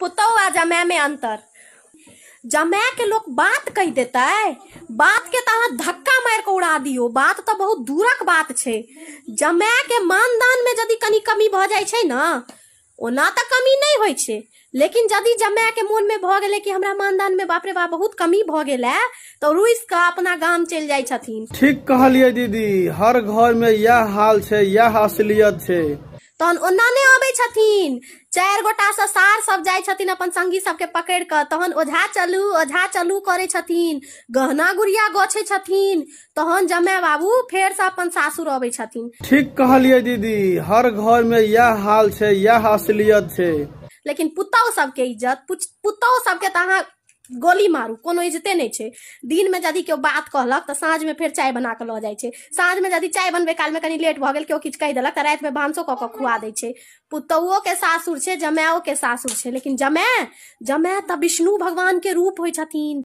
पुतवा जमे में अंतर जमे के लोग बात कह देता है बात के तहाँ धक्का मार के उड़ा दियो बात तो बहुत दूरक बात छे जमे के मानदान में यदि कनी कमी भ जाए छे ना ओना तो कमी नहीं होय छे लेकिन यदि जमे के मन में भ गेले कि हमरा मानदान में बाप रे बाप बहुत कमी भ गेले तो रुइस का अपना गांव चल जाय छथिन ठीक कहलिए दीदी हर घर में यह हाल छे यह असलियत छे तहन ओ नहि अबै छथिन गोटा से सार सब जाय छथिन अपन संगी सबके पकड़ के तहन ओझा चलू ओझा चलू करे छथिन गहना गुड़िया गोछे छथिन तहन जमे बाबू से अपन सासुर अबै छथिन ठीक कहलिए दीदी हर घर में यह हाल छे यह असलियत छे लेकिन पुतौ सबके इज्जत पुतौ सबके तऽ अहाँ गोली मारू कोनो इज्जते नहीं है दिन में यदि क्यों बात कहलक तो साँझ में फिर चाय बना के लो जाए साँझ में यदि चाय बनबे काल में कहीं लेट भऽ गेल क्यों किछु कहि देलक तो में भानसो कऽ कऽ खुआ दै छै पुतौओ के सासुर छै जमाओ के सासुर छै लेकिन जमाए जमाए तऽ विष्णु भगवान के रूप होइ छथिन